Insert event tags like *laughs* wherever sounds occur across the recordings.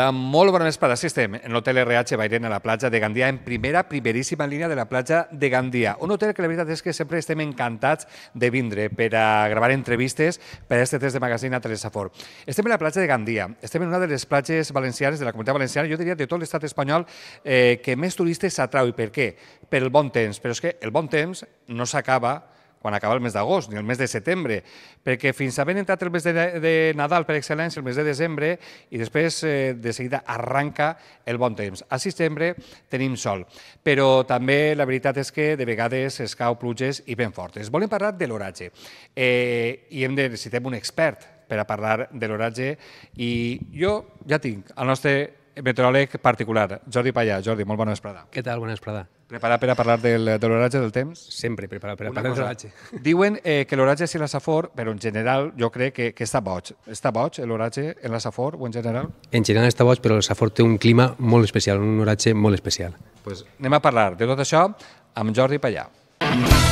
Hola, molt bona vesprada. Sí, estem en l'hotel RH Bairén a la platja de Gandia, en primera, primeríssima línia de la platja de Gandia. Un hotel que la veritat és que sempre estem encantats de vindre per a gravar entrevistes per a este test de magazine a Telesafor. Estem a la platja de Gandia, estem en una de les platges valencianes de la comunitat valenciana, jo diria de tot l'estat espanyol, eh, que més turistes s'atrau. I per què? Per el bon temps. Però és que el bon temps no s'acaba quan acaba el mes d'agost, ni el mes de setembre, perquè fins a ben entrat el mes de, de Nadal, per excel·lència, el mes de desembre, i després eh, de seguida arranca el bon temps. A setembre tenim sol, però també la veritat és que de vegades es cau pluges i ben fortes. Volem parlar de l'oratge eh, i hem de, necessitem un expert per a parlar de l'oratge i jo ja tinc el nostre meteoròleg particular, Jordi Pallà. Jordi, molt bona esprada. Què tal? Bona esprada? Preparar per a parlar del, de l'oratge del temps? Sempre preparar per a parlar de l'oratge. *laughs* Diuen eh, que l'oratge és l'assafor, però en general jo crec que, que està boig. Està boig eh, l'oratge en l'assafor o en general? En general està boig, però l'assafor té un clima molt especial, un oratge molt especial. Pues anem a parlar de tot això amb Jordi Pallà. Mm.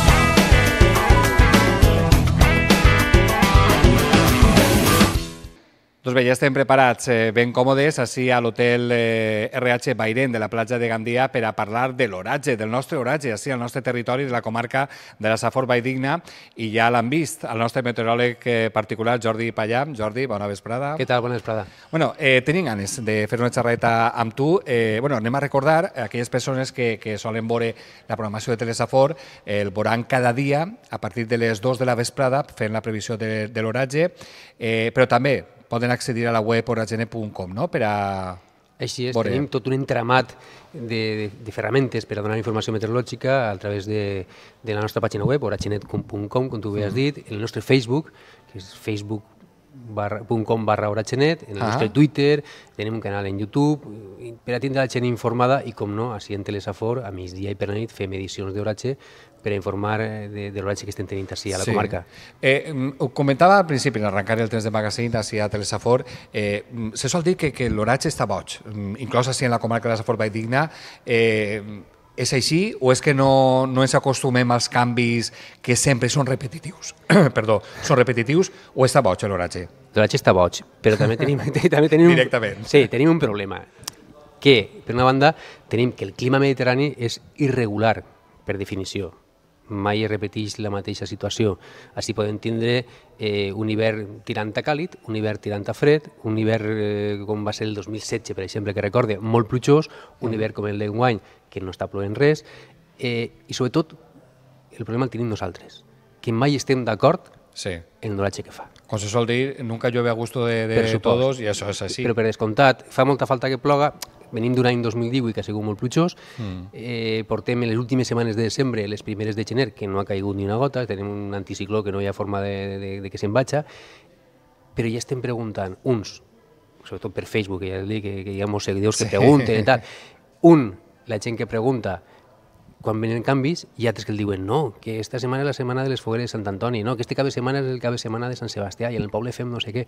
Doncs bé, ja estem preparats, eh, ben còmodes, així a l'hotel eh, RH Bairent de la platja de Gandia per a parlar de l'oratge, del nostre oratge, així al nostre territori de la comarca de la Safor Baidigna i ja l'han vist, el nostre meteoròleg eh, particular, Jordi Pallà. Jordi, bona vesprada. Què tal? Bona vesprada. Bueno, eh, tenim ganes de fer una xerreta amb tu. Eh, bueno, anem a recordar aquelles persones que, que solen veure la programació de Telesafor, eh, el veuran cada dia a partir de les 2 de la vesprada fent la previsió de, de l'oratge, eh, però també poden accedir a la web oragene.com no? per a així és, Vore. tenim tot un entramat de, de, de ferramentes per a donar informació meteorològica a través de, de la nostra pàgina web, oragenet.com, com tu bé has mm. dit, el nostre Facebook, que és facebook.com barra oragenet, en el ah. nostre Twitter, tenim un canal en YouTube, per a tindre la gent informada i, com no, així en Telesafor, a migdia i per la nit, fem edicions d'oratge per informar eh, de, de l'oratge que estem tenint així a la sí. comarca. Eh, mm, ho comentava al principi, en arrencar el temps de magazín així a Telesafor, eh, mm, se sol dir que, que l'oratge està boig, mm, inclòs així en la comarca de Telesafor Safor Digna, eh, és així o és que no, no ens acostumem als canvis que sempre són repetitius? *clears throat* Perdó, són repetitius o està boig l'oratge? L'oratge està boig, però també *laughs* tenim... també tenim Directament. Un, sí, tenim un problema, que, per una banda, tenim que el clima mediterrani és irregular, per definició mai es repeteix la mateixa situació. Així podem tindre eh, un hivern tirant a càlid, un hivern tirant a fred, un hivern eh, com va ser el 2016, per exemple, que recorde, molt plujós, un mm. hivern com el d'enguany, que no està plovent res, eh, i sobretot el problema el tenim nosaltres, que mai estem d'acord sí. en l'oratge que fa. Com se sol dir, nunca llueve a gusto de, de todos, i això és així. Però per descomptat, fa molta falta que ploga, venim d'un any 2018 que ha sigut molt plujós, mm. eh, portem les últimes setmanes de desembre, les primeres de gener, que no ha caigut ni una gota, tenim un anticicló que no hi ha forma de, de, de que se'n vaja, però ja estem preguntant, uns, sobretot per Facebook, que ja dic, que, que hi ha molts seguidors sí. que pregunten i tal, *laughs* un, la gent que pregunta, quan venen canvis, hi ha altres que el diuen no, que aquesta setmana és la setmana de les fogueres de Sant Antoni, no, que este cap de setmana és el cap de setmana de Sant Sebastià i en el poble fem no sé què.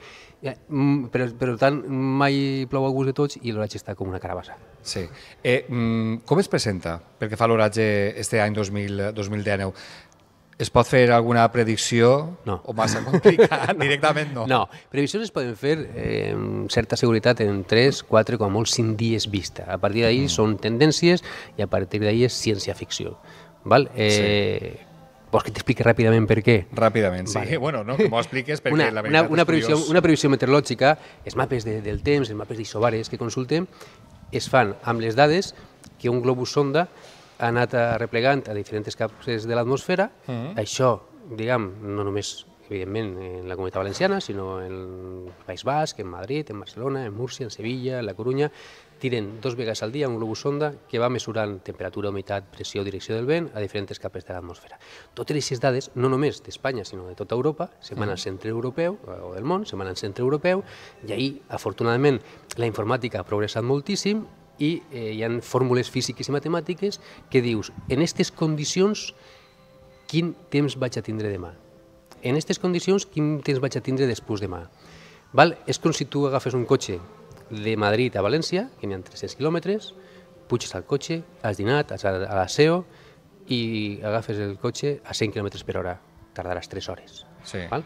Mm, però, però tant, mai plou a gust de tots i l'oratge està com una carabassa. Sí. Eh, mm, com es presenta Perquè que fa l'oratge este any 2000, 2019? Es pot fer alguna predicció? No. O massa complicat? *laughs* no. Directament no. No. Previsions es poden fer eh, amb certa seguretat en 3, 4, com a molt 5 dies vista. A partir d'ahir mm. són tendències i a partir d'ahir és ciència-ficció. Val? Eh, sí. Vols que t'expliqui ràpidament per què? Ràpidament, sí. Vale. Bueno, no, que m'ho expliques perquè una, la veritat una, una previsió, curiós. Una previsió meteorològica, els mapes de, del temps, els mapes d'isobares que consultem, es fan amb les dades que un globus sonda ha anat eh, replegant a diferents capes de l'atmosfera. Mm -hmm. Això, diguem, no només evidentment en la comunitat valenciana, sinó en el País Basc, en Madrid, en Barcelona, en Múrcia, en Sevilla, en La Corunya, tiren dos vegades al dia un globus sonda que va mesurant temperatura, humitat, pressió, direcció del vent a diferents capes de l'atmosfera. Totes aquestes dades, no només d'Espanya, sinó de tota Europa, se'n van mm. al centre europeu, o del món, se'n van al centre europeu, i ahir, afortunadament, la informàtica ha progressat moltíssim i eh, hi han fórmules físiques i matemàtiques que dius, en aquestes condicions, quin temps vaig a tindre demà? En aquestes condicions, quin temps vaig a tindre després demà? Val? És com si tu agafes un cotxe de Madrid a València, que n'hi ha 300 quilòmetres, puges al cotxe, has dinat, has a, a la SEO i agafes el cotxe a 100 km per hora. Tardaràs 3 hores. Sí. Val?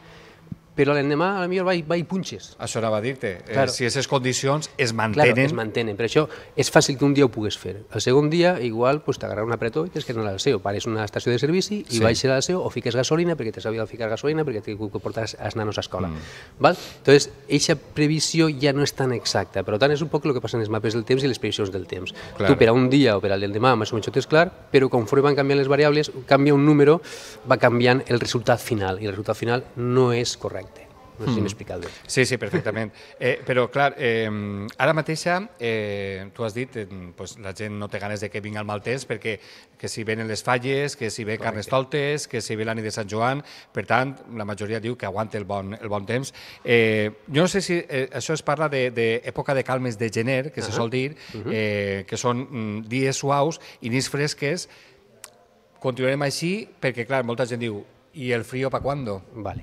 però l'endemà a la millor va, i, punxes. Això anava a dir-te. Eh, claro. Eh, si aquestes condicions es mantenen... Claro, es mantenen, però això és fàcil que un dia ho pugues fer. El segon dia, igual, pues, t'agarra un apretó i tens que anar al seu. Pares una estació de servici i sí. baixes al seu o fiques gasolina perquè t'has de ficar gasolina perquè t'has que portar els nanos a escola. Mm. Val? Entonces, eixa previsió ja no és tan exacta, però tant és un poc el que passa en els mapes del temps i les previsions del temps. Claro. Tu per a un dia o per al demà més o menys tot és clar, però conforme van canviant les variables, canvia un número, va canviant el resultat final i el resultat final no és correcte. Hmm. No sé si m'he explicat bé. Sí, sí, perfectament. *laughs* eh, però, clar, eh, ara mateixa, eh, tu has dit, eh, pues, la gent no té ganes de que vingui al maltès perquè que si venen les falles, que si ve Correcte. carnestoltes, que si ve l'any de Sant Joan, per tant, la majoria diu que aguanta el bon, el bon temps. Eh, jo no sé si eh, això es parla d'època de, de, de calmes de gener, que uh -huh. se sol dir, eh, que són mm, dies suaus i nits fresques, continuarem així perquè, clar, molta gent diu i el frío pa cuándo? Vale.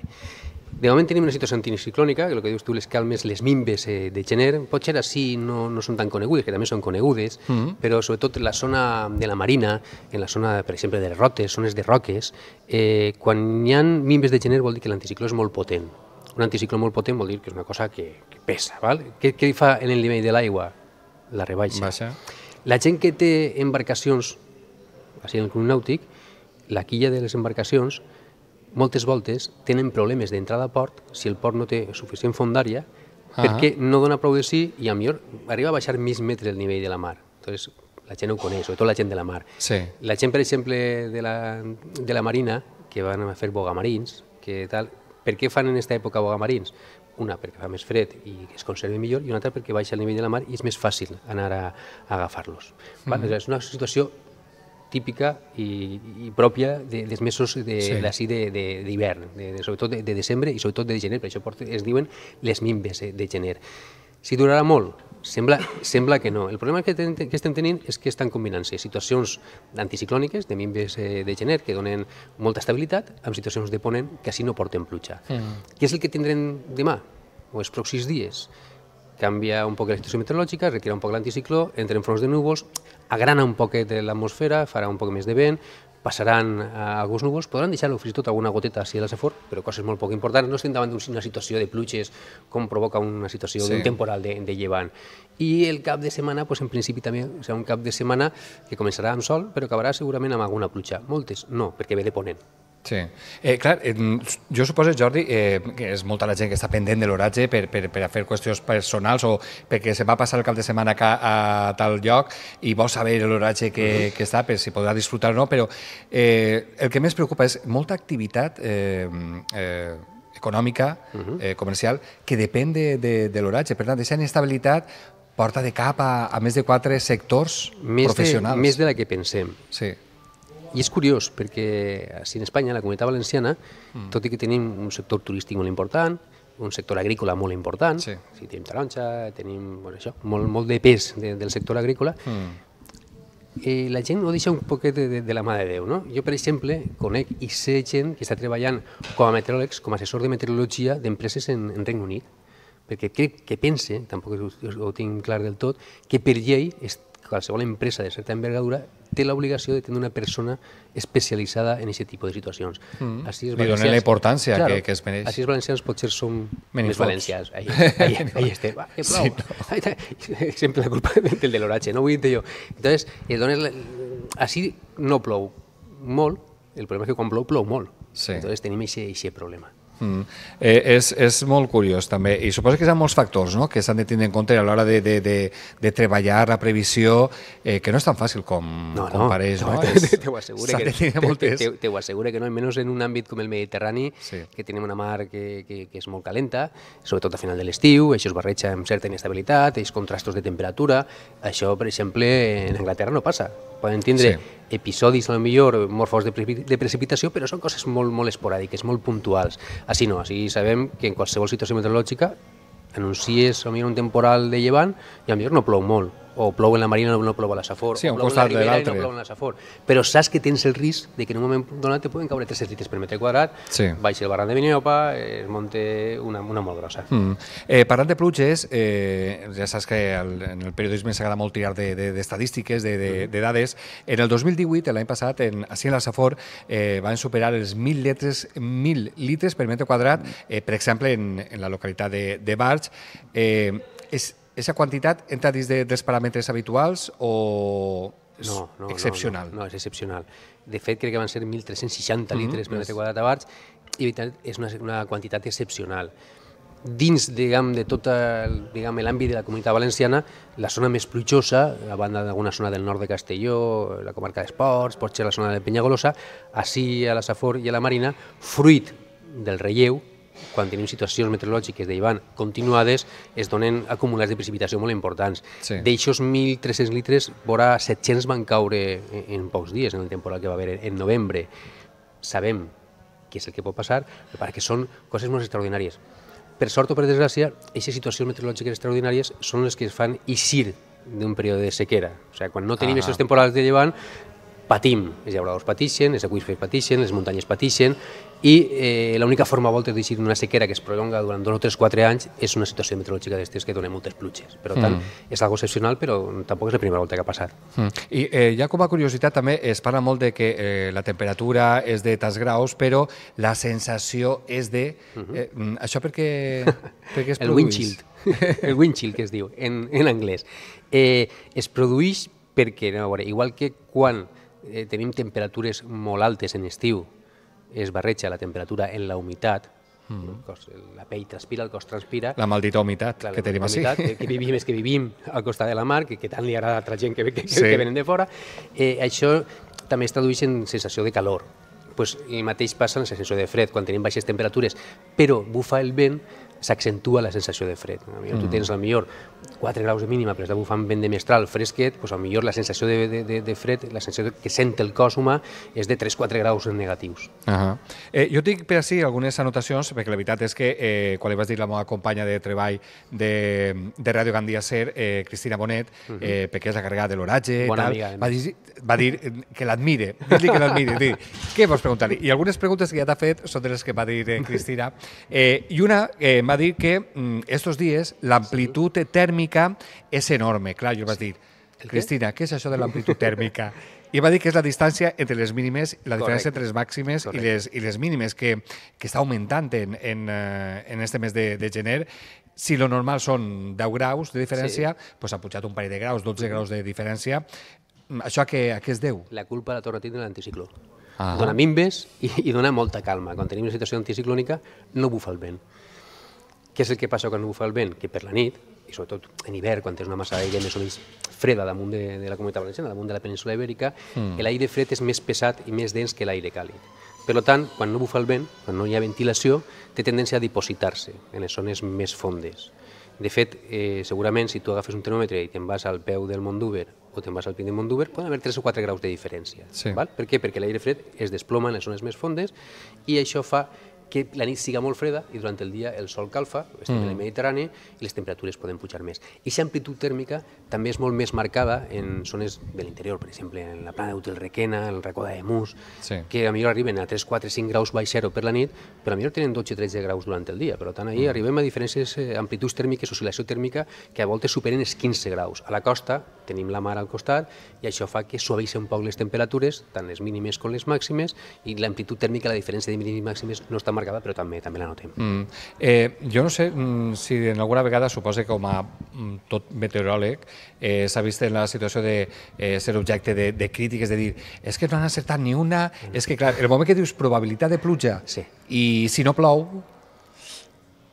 De moment tenim una situació anticiclònica, que el que dius tu, les calmes, les mimbes eh, de gener, potser així no, no són tan conegudes, que també són conegudes, mm -hmm. però sobretot en la zona de la Marina, en la zona, per exemple, de les Rotes, zones de roques, eh, quan hi ha mimbes de gener vol dir que l'anticicló és molt potent. Un anticicló molt potent vol dir que és una cosa que, que pesa. Val? Què, què fa en el nivell de l'aigua? La rebaixa. Baixa. La gent que té embarcacions, així en el club nàutic, la quilla de les embarcacions moltes voltes tenen problemes d'entrada a port si el port no té suficient fondària -huh. perquè ah. no dona prou de sí i a millor arriba a baixar més metres el nivell de la mar. Entonces, la gent ho coneix, sobretot la gent de la mar. Sí. La gent, per exemple, de la, de la Marina, que van a fer bogamarins, que tal, per què fan en aquesta època bogamarins? Una, perquè fa més fred i es conserva millor, i una altra perquè baixa el nivell de la mar i és més fàcil anar a, a agafar-los. Mm. -hmm. és una situació típica i, i pròpia de, dels mesos de, sí. de, de, de, de, sobretot de, de desembre i sobretot de gener, per això porta, es diuen les mimbes eh, de gener. Si durarà molt? Sembla, sembla que no. El problema que, ten, que estem tenint és que estan combinant-se situacions anticiclòniques, de mimbes eh, de gener, que donen molta estabilitat, amb situacions de ponent que així no porten pluja. Mm. Què és el que tindrem demà o els pròxims dies? canvia un poc la situació meteorològica, retira un poc l'anticicló, entren fronts de núvols, agrana un poquet l'atmosfera, farà un poc més de vent, passaran eh, alguns núvols, podran deixar-ho fins i tot alguna goteta si a l'esafor, però coses molt poc importants. No estem davant d'una situació de pluges com provoca una situació sí. d'un temporal de, de llevant. I el cap de setmana, pues, en principi també serà un cap de setmana que començarà amb sol, però acabarà segurament amb alguna pluja. Moltes no, perquè ve de ponent. Sí. Eh, clar, eh, mm, jo suposo, Jordi, eh, que és molta la gent que està pendent de l'oratge per, per, per a fer qüestions personals o perquè se va passar el cap de setmana a, a tal lloc i vol saber l'oratge que, mhm. que està, per si podrà disfrutar o no, però eh, el que més preocupa és molta activitat eh, mm, eh, econòmica, mhm. eh, comercial, que depèn de, de, de l'oratge. Per tant, aquesta inestabilitat porta de cap a, a més de quatre sectors més professionals. De, més de la que pensem. Sí. I és curiós, perquè eh, si en Espanya, la comunitat valenciana, mm. tot i que tenim un sector turístic molt important, un sector agrícola molt important, sí. si tenim taronja, tenim bueno, això, molt, molt de pes de, del sector agrícola, mm. eh, la gent ho deixa un poquet de, de, de la mà de Déu. No? Jo, per exemple, conec i sé gent que està treballant com a meteoròlegs, com a assessor de meteorologia d'empreses en, en Regne Unit, perquè crec que pense, tampoc ho, ho tinc clar del tot, que per llei qualsevol empresa de certa envergadura té l'obligació de tenir una persona especialitzada en aquest tipus de situacions. Mm. Així els Li donen la importància claro, que, que es mereix. Així els valencians potser som Menifocs. més valencians. Ahí, *laughs* ahí, ahí estem. Va, sí, no. sempre *laughs* la culpa *laughs* del de l'oratge, no vull dir jo. Entonces, eh, dones la... així no plou molt, el problema és que quan plou, plou molt. Sí. Entonces tenim aquest problema. Mm. Eh, és, és molt curiós també, i suposo que hi ha molts factors no? que s'han de tenir en compte a l'hora de, de, de, de treballar la previsió, eh, que no és tan fàcil com, no, com no, pareix. No, no? *laughs* Te, te, ho asseguro que, te, te, te, te ho asseguro que no, almenys en un àmbit com el Mediterrani, sí. que tenim una mar que, que, que és molt calenta, sobretot a final de l'estiu, això es barreja amb certa inestabilitat, aquests contrastos de temperatura, això, per exemple, en Anglaterra no passa. Poden tindre sí episodis, a lo millor, forts de, pre de precipitació, però són coses molt, molt esporàdiques, molt puntuals. Així no, així sabem que en qualsevol situació meteorològica anuncies a lo millor un temporal de llevant i a lo millor no plou molt, o plou en la Marina o no plou a la Safor, sí, o plou a la Ribera i no plou a la Safor. Però saps que tens el risc de que en un moment donat te poden caure 3 litres per metre quadrat, sí. baix el barranc de Vinyopa, es monte una, una molt grossa. Mm. Eh, parlant de pluges, eh, ja saps que el, en el periodisme s'agrada molt tirar d'estadístiques, de, de, de, de, mm. de dades. En el 2018, l'any passat, en, així en la Safor, eh, van superar els 1.000 litres, 1.000 litres per metre quadrat, mm. eh, per exemple, en, en la localitat de, de Barge. Eh, és aquesta quantitat entra dins de, dels paràmetres habituals o és no, no, excepcional? No, no, no, és excepcional. De fet, crec que van ser 1.360 mm-hmm. litres mm -hmm. per metre quadrat barx i és una, una quantitat excepcional. Dins diguem, de tot l'àmbit de la comunitat valenciana, la zona més plujosa, a banda d'alguna zona del nord de Castelló, la comarca d'Esports, ser la zona de Penyagolosa, així a la Safor i a la Marina, fruit del relleu, quan tenim situacions meteorològiques d'Ivan continuades, es donen acumulats de precipitació molt importants. Sí. D'aixòs 1.300 litres, vora 700 van caure en, en pocs dies, en el temporal que va haver en novembre. Sabem que és el que pot passar, però que són coses molt extraordinàries. Per sort o per desgràcia, aquestes situacions meteorològiques extraordinàries són les que es fan eixir d'un període de sequera. O sigui, quan no tenim aquests ah. temporals de llevant, patim. Els llauradors patixen, els aquífers patixen, les muntanyes patixen, i eh, l'única forma a voltes d'eixir d'una sequera que es prolonga durant dos o tres, quatre anys és una situació meteorològica d'estius que dona moltes pluges. Per tant, mm. és algo excepcional, però tampoc és la primera volta que ha passat. Mm. I eh, ja com a curiositat també es parla molt de que eh, la temperatura és de tants graus, però la sensació és de... Uh mhm. -huh. eh, mm, això perquè, *laughs* perquè es El produeix? *laughs* El windshield, que es diu en, en anglès. Eh, es produeix perquè, no, veure, igual que quan eh, tenim temperatures molt altes en estiu, es barreja la temperatura en la humitat, Mm. El cos, la pell transpira, el cos transpira. La maldita humitat Clar, que tenim així. Que, que vivim és que vivim al costat de la mar, que, que tant li agrada a altra gent que, que, sí. que venen de fora. Eh, això també es tradueix en sensació de calor. Pues, el mateix passa en la sensació de fred, quan tenim baixes temperatures, però bufa el vent, s'accentua la sensació de fred. A mm. millor mm. tu tens el millor 4 graus de mínima, però està bufant vent de mestral fresquet, doncs a millor la sensació de, de, de, de fred, la sensació que sent el cos humà és de 3-4 graus negatius. Uh -huh. eh, jo tinc per així algunes anotacions, perquè la veritat és que eh, quan li vas dir la meva companya de treball de, de Ràdio Gandia Ser, eh, Cristina Bonet, uh mhm. -huh. eh, perquè és la carregada de l'oratge, va, eh. dir, va dir que l'admire, dir que l'admire, dir, què vols preguntar-li? I algunes preguntes que ja t'ha fet són de les que va dir eh, Cristina, eh, i una eh, va dir que mm, estos dies l'amplitud tèrmica és enorme. Clar, jo vaig dir, Cristina, què és això de l'amplitud tèrmica? I va dir que és la distància entre les mínimes, la diferència entre les màximes i les, i les mínimes, que, que està augmentant en, en, eh, en este mes de, de gener. Si lo normal són 10 graus de diferència, sí. pues ha pujat un parell de graus, 12 graus de diferència. Mm, això a què, a què es deu? La culpa la torna tindre l'anticicló. Ah. Dona mimbes i, i dona molta calma. Quan tenim una situació anticiclònica no bufa el vent. Què és el que passa quan bufa el vent? Que per la nit, i sobretot en hivern, quan tens una massa d'aire més o menys freda damunt de, de la comunitat valenciana, damunt de la península ibèrica, mm. l'aire fred és més pesat i més dens que l'aire càlid. Per tant, quan no bufa el vent, quan no hi ha ventilació, té tendència a dipositar-se en les zones més fondes. De fet, eh, segurament, si tu agafes un termòmetre i te'n vas al peu del Mont d'Uber o te'n vas al pic del Mont d'Uber, poden haver 3 o 4 graus de diferència. Sí. Val? Per què? Perquè l'aire fred es desploma en les zones més fondes i això fa que la nit siga molt freda i durant el dia el sol calfa, estem mm. en el mm. Mediterrani, i les temperatures poden pujar més. I aquesta amplitud tèrmica també és molt més marcada en zones de l'interior, per exemple, en la plana Requena, en el racó de Mus, sí. que a millor arriben a 3, 4, 5 graus baix zero per la nit, però a millor tenen 12 o 13 graus durant el dia. Per tant, ahir mm. arribem a diferències eh, amplituds tèrmiques, oscil·lació tèrmica, que a voltes superen els 15 graus. A la costa tenim la mar al costat i això fa que suavissin un poc les temperatures, tant les mínimes com les màximes, i l'amplitud tèrmica, la diferència de mínimes i màximes, no està marcada marcada, però també també la notem. Mm. Eh, jo no sé mm, si en alguna vegada, suposa que com a mm, tot meteoròleg, eh, s'ha vist en la situació de eh, ser objecte de, de crítiques, de dir, és es que no han acertat ni una, mm. és que clar, el moment que dius probabilitat de pluja sí. i si no plou,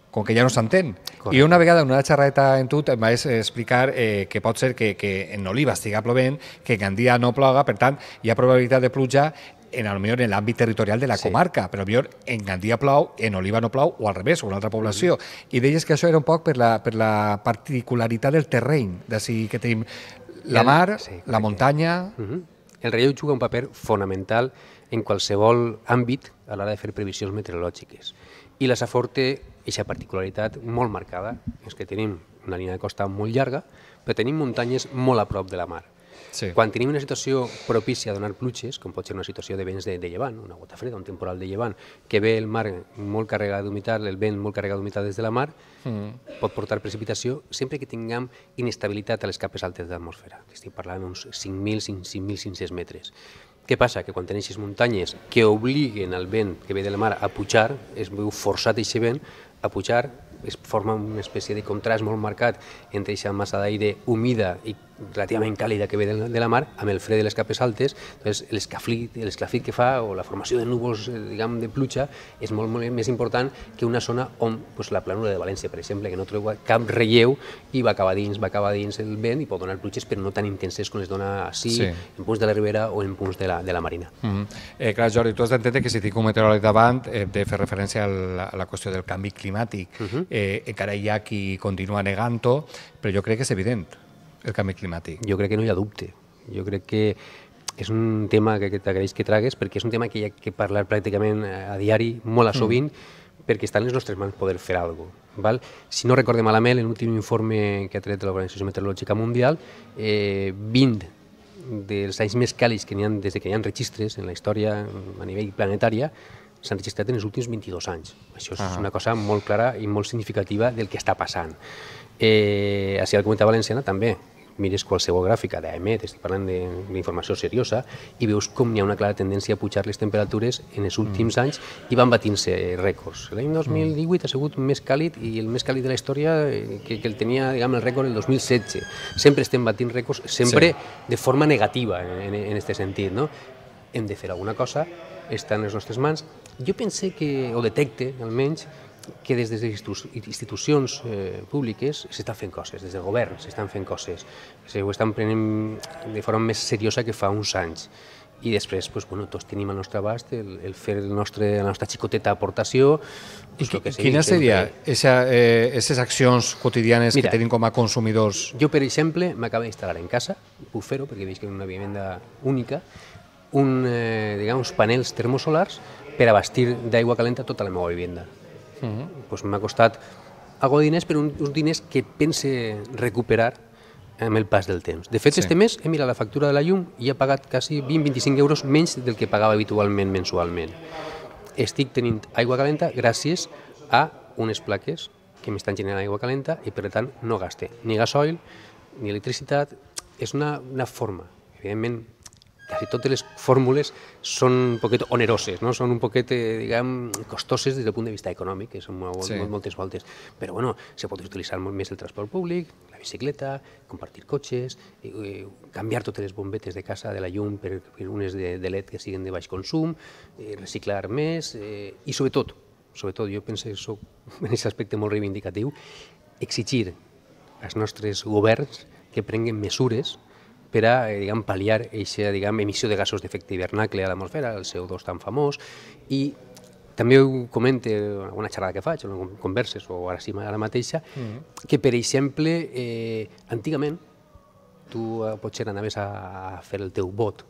com que ja no s'entén. I una vegada en una xerreta en tu em vaig explicar eh, que pot ser que, que en Oliva estigui plovent, que en Gandia no ploga, per tant, hi ha probabilitat de pluja en, a lo el en l'àmbit territorial de la sí. comarca, però millor en Gandia plou, en Oliva no plou, o al revés, o una altra població. Mm -hmm. I deies que això era un poc per la, per la particularitat del terreny, de si que tenim la mar, sí, la muntanya... Mm -hmm. El relleu juga un paper fonamental en qualsevol àmbit a l'hora de fer previsions meteorològiques. I la Safor té aquesta particularitat molt marcada, és que tenim una línia de costa molt llarga, però tenim muntanyes molt a prop de la mar. Sí. Quan tenim una situació propícia a donar pluges, com pot ser una situació de vents de, de llevant, una gota freda, un temporal de llevant, que ve el mar molt carregat d'humitat, el vent molt carregat d'humitat des de la mar, mm. pot portar precipitació sempre que tinguem inestabilitat a les capes altes de l'atmosfera. Estic parlant d'uns 5.000, 5.500 metres. Què passa? Que quan tenen aquestes muntanyes que obliguen al vent que ve de la mar a pujar, es veu forçat aquest vent a pujar, es forma una espècie de contrast molt marcat entre aquesta massa d'aire humida i relativament càlida que ve de, la mar, amb el fred de les capes altes, l'esclafit que fa o la formació de núvols eh, diguem, de pluja és molt, molt més important que una zona on pues, la planura de València, per exemple, que no troba cap relleu i va acabar dins, va acabar dins el vent i pot donar pluges però no tan intenses com les dona així, sí. en punts de la ribera o en punts de la, de la marina. Mm -hmm. eh, clar, Jordi, tu has d'entendre que si tinc un meteoròleg davant eh, de fer referència a la, a la qüestió del canvi climàtic. Mhm. eh, encara hi ha qui continua negant-ho, però jo crec que és evident el canvi climàtic? Jo crec que no hi ha dubte. Jo crec que és un tema que, que t'agraeix que tragues perquè és un tema que hi ha que parlar pràcticament eh, a diari, molt a mm. sovint, mm. perquè està en les nostres mans poder fer alguna cosa. Val? Si no recorde malament, en l'últim informe que ha tret l'Organització Meteorològica Mundial, eh, 20 dels anys més càlids que n'hi ha des que hi ha registres en la història a nivell planetària s'han registrat en els últims 22 anys. Això és -huh. Ah. una cosa molt clara i molt significativa del que està passant. Eh, a Comunitat Valenciana també mires qualsevol gràfica d'AMET, estic parlant d'informació seriosa, i veus com hi ha una clara tendència a pujar les temperatures en els últims mm. anys i van batint-se rècords. L'any 2018 mm. ha sigut més càlid i el més càlid de la història eh, que, que el tenia diguem, el rècord el 2016. Sempre estem batint rècords, sempre sí. de forma negativa en, eh, en, en este sentit. No? Hem de fer alguna cosa, està en les nostres mans. Jo pense que, o detecte almenys, que des de les institucions eh, públiques s'està fent coses, des del govern s'estan fent coses, ho estan prenent de forma més seriosa que fa uns anys. I després, doncs, bueno, tots tenim al nostre abast el, el fer el nostre, la nostra xicoteta aportació. Doncs, I que sigui, quina seria aquestes eh, accions quotidianes Mira, que tenim com a consumidors? Jo, per exemple, m'acabo d'instal·lar en casa, puc fer-ho perquè veig que és una vivenda única, un, eh, diguem, uns panels termosolars per abastir d'aigua calenta tota la meva vivenda. -huh. Mhm. pues m'ha costat algo de diners, però un, uns diners que pense recuperar amb el pas del temps. De fet, sí. este mes he mirat la factura de la llum i he pagat quasi 20-25 euros menys del que pagava habitualment mensualment. Estic tenint aigua calenta gràcies a unes plaques que m'estan generant aigua calenta i, per tant, no gaste ni gasoil ni electricitat. És una, una forma. Evidentment, casi totes les fórmules són un poquet oneroses, no? són un poquet, eh, diguem, costoses des del punt de vista econòmic, que són molt, sí. molt, moltes voltes. Però, bueno, se pot utilitzar molt més el transport públic, la bicicleta, compartir cotxes, eh, canviar totes les bombetes de casa de la llum per, per unes de, de LED que siguin de baix consum, eh, reciclar més eh, i, sobretot, sobretot, jo penso que soc *laughs* en aquest aspecte molt reivindicatiu, exigir als nostres governs que prenguin mesures per a eh, diguem, pal·liar aquesta diguem, emissió de gasos d'efecte hivernacle a l'atmosfera, el CO2 tan famós, i també ho comente en una xerrada que faig, en converses o ara sí ara mateixa, mm -hmm. que per exemple, eh, antigament, tu eh, potser anaves a fer el teu vot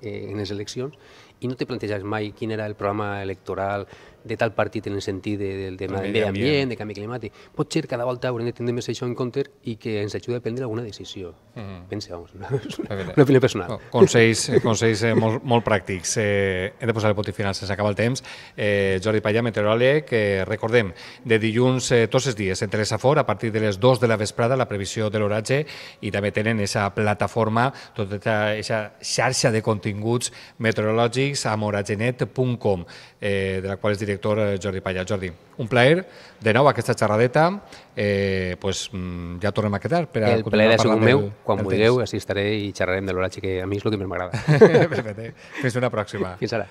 eh, en les eleccions i no te plantejaves mai quin era el programa electoral, de tal partit en el sentit de, de, de, de medi ambient, de canvi climàtic. ser cada volta haurem de tenir més això en compte i que ens ajuda a prendre alguna decisió. Mm -hmm. Pensa, vamos, una, una, opinió personal. Oh, consells, eh, consells eh, molt, molt pràctics. Eh, hem de posar el poti final, se'ns acaba el temps. Eh, Jordi Pallà, meteoròleg, eh, recordem, de dilluns eh, tots els dies, entre les afor, a partir de les 2 de la vesprada, la previsió de l'oratge, i també tenen aquesta plataforma, tota aquesta xarxa de continguts meteorològics a moragenet.com, eh, de la qual es direu director eh, Jordi Palla. Jordi, un plaer, de nou aquesta xerradeta, eh, pues, mm, ja tornem a quedar. Per a el plaer és el meu, quan vulgueu així assistiré i xerrarem de l'horatge que a mi és el que més m'agrada. *laughs* Perfecte, fins una pròxima. *laughs* Fins ara.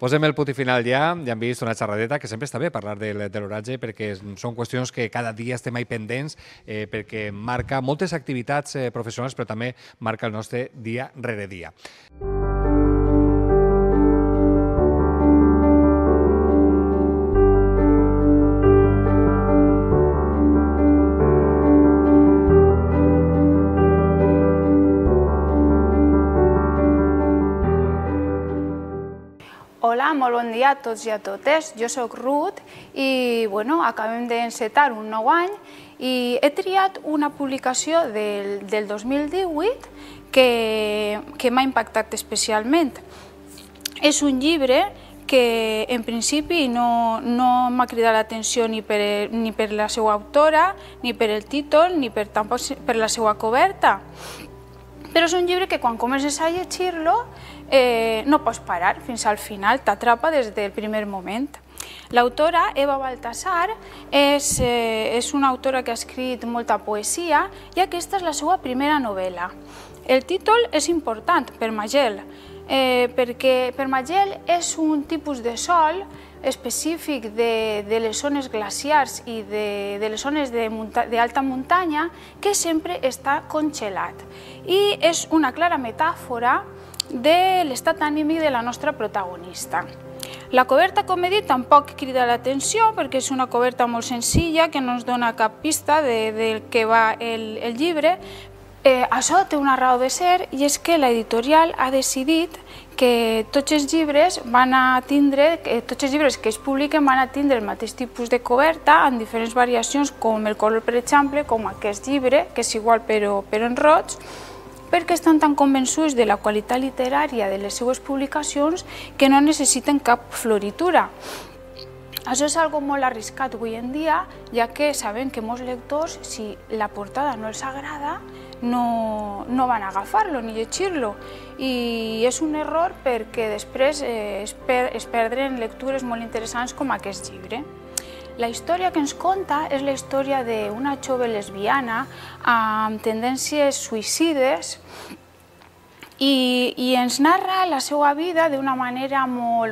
Posem el punt i final ja, ja hem vist una xerradeta, que sempre està bé parlar de, de l'horatge perquè són qüestions que cada dia estem mai pendents eh, perquè marca moltes activitats eh, professionals però també marca el nostre dia rere dia. Mm. Hola, molt bon dia a tots i a totes. Jo sóc Ruth i bueno, acabem d'encetar un nou any i he triat una publicació del, del 2018 que, que m'ha impactat especialment. És un llibre que en principi no, no m'ha cridat l'atenció ni, per, ni per la seva autora, ni per el títol, ni per, tampoc per la seva coberta. Però és un llibre que quan comences a llegir-lo eh, no pots parar fins al final, t'atrapa des del primer moment. L'autora Eva Baltasar és, eh, és una autora que ha escrit molta poesia i aquesta és la seva primera novel·la. El títol és important per Magel, eh, perquè per Magel és un tipus de sol específic de, de les zones glaciars i de, de les zones d'alta munta, muntanya que sempre està congelat. I és una clara metàfora de l'estat anímic de la nostra protagonista. La coberta, com he dit, tampoc crida l'atenció perquè és una coberta molt senzilla que no ens dona cap pista del que va el, el llibre, Eh, això té una raó de ser i és que l'editorial ha decidit que tots els llibres van a tindre, que tots els llibres que es publiquen van a tindre el mateix tipus de coberta amb diferents variacions com el color, per exemple, com aquest llibre, que és igual però, però en roig, perquè estan tan convençuts de la qualitat literària de les seues publicacions que no necessiten cap floritura. Això és algo molt arriscat avui en dia, ja que sabem que molts lectors, si la portada no els agrada, no, no van agafar-lo ni llegir-lo. I és un error perquè després eh, es, per, es perdren lectures molt interessants com aquest llibre. La historia que nos conta es la historia de una chove lesbiana a tendencias suicides y y narra la seva vida de una manera muy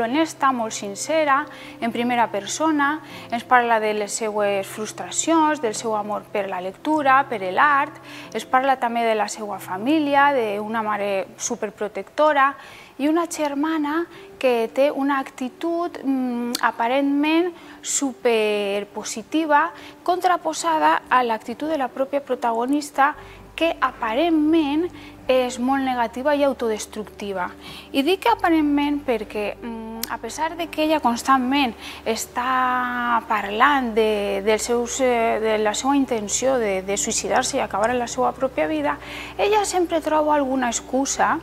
honesta, muy sincera, en primera persona, Nos parla de les seues frustracions, del seu amor per la lectura, per arte. es parla también de la de una madre mare protectora y una germana que té una actitud mm, aparentment superpositiva, contraposada a l'actitud de la pròpia protagonista que aparentment és molt negativa i autodestructiva. I dic aparentment perquè mm, a pesar de que ella constantment està parlant de, dels seus, eh, de la seva intenció de, de suïcidar-se i acabar la seva pròpia vida, ella sempre troba alguna excusa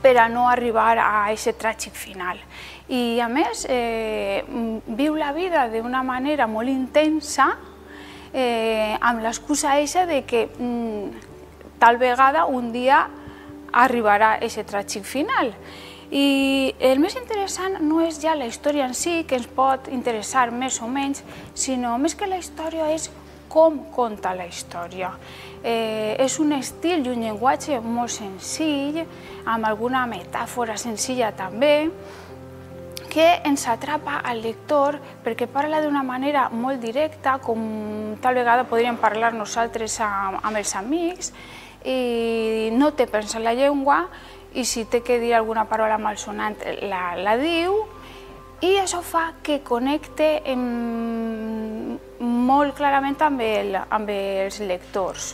per a no arribar a aquest tràgic final. I a més, eh, viu la vida d'una manera molt intensa, eh, amb l'excusa eixa de que mm, tal vegada un dia arribarà aquest tràgic final. I el més interessant no és ja la història en si, que ens pot interessar més o menys, sinó més que la història és com conta la història. Eh, és un estil i un llenguatge molt senzill, amb alguna metàfora senzilla també, que ens atrapa al lector perquè parla d'una manera molt directa, com tal vegada podríem parlar nosaltres amb, amb els amics, i no té pensa la llengua, i si té que dir alguna paraula malsonant la, la diu, i això fa que connecte en, molt clarament amb, el, amb els lectors.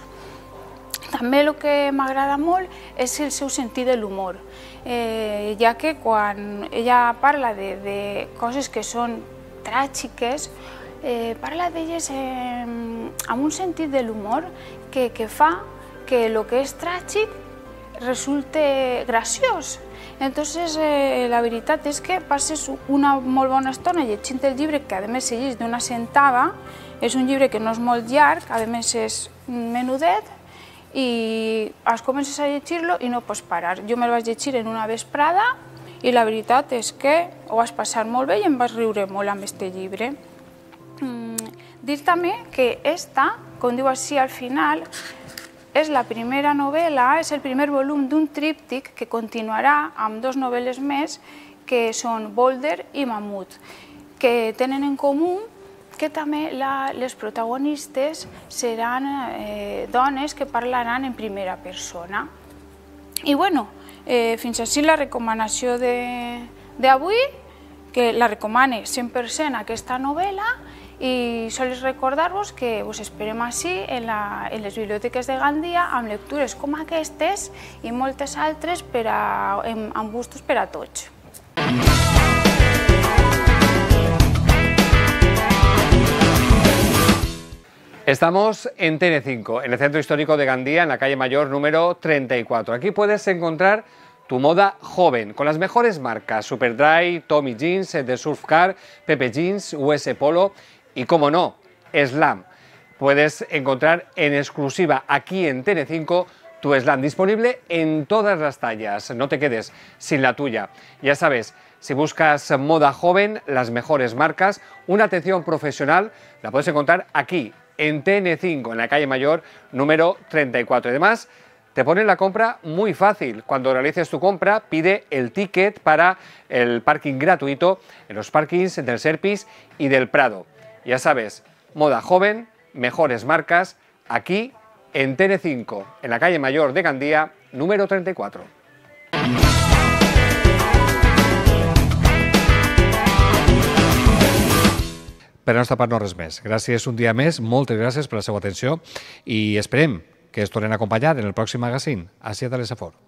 També el que m'agrada molt és el seu sentit de l'humor, eh, ja que quan ella parla de, de coses que són tràgiques, eh, parla d'elles eh, amb un sentit de l'humor que, que fa que el que és tràgic resulte graciós. Entonces, eh, la veritat és que passes una molt bona estona llegint el llibre, que a més se llegeix d'una sentada, és un llibre que no és molt llarg, a més és menudet, i es comences a llegir-lo i no pots parar. Jo me'l vaig llegir en una vesprada i la veritat és que ho vas passar molt bé i em vas riure molt amb este llibre. Mm, dir també que esta, com diu així al final, és la primera novel·la, és el primer volum d'un tríptic que continuarà amb dos novel·les més que són Boulder i Mamut, que tenen en comú que també la, les protagonistes seran eh, dones que parlaran en primera persona. I bueno, eh, fins així la recomanació d'avui, que la recomane 100% aquesta novel·la i sols recordar-vos que us esperem així en, la, en les biblioteques de Gandia amb lectures com aquestes i moltes altres per a, amb, amb gustos per a tots. Mm. Estamos en TN5, en el centro histórico de Gandía, en la calle Mayor número 34. Aquí puedes encontrar tu moda joven, con las mejores marcas, Superdry, Tommy Jeans, eh, The Surf Car, Pepe Jeans, US Polo y, como no, Slam. Puedes encontrar en exclusiva aquí en TN5 tu Slam, disponible en todas las tallas, no te quedes sin la tuya. Ya sabes, si buscas moda joven, las mejores marcas, una atención profesional, la puedes encontrar aquí en TN5, en la calle Mayor número 34. Además, te ponen la compra muy fácil. Cuando realices tu compra, pide el ticket para el parking gratuito en los parkings del Serpis y del Prado. Ya sabes, moda joven, mejores marcas, aquí en TN5, en la calle Mayor de Gandía, número 34. Per la nostra part, no res més. Gràcies un dia més, moltes gràcies per la seva atenció i esperem que es tornen a acompanyar en el pròxim magazine. Així a l'Esafort.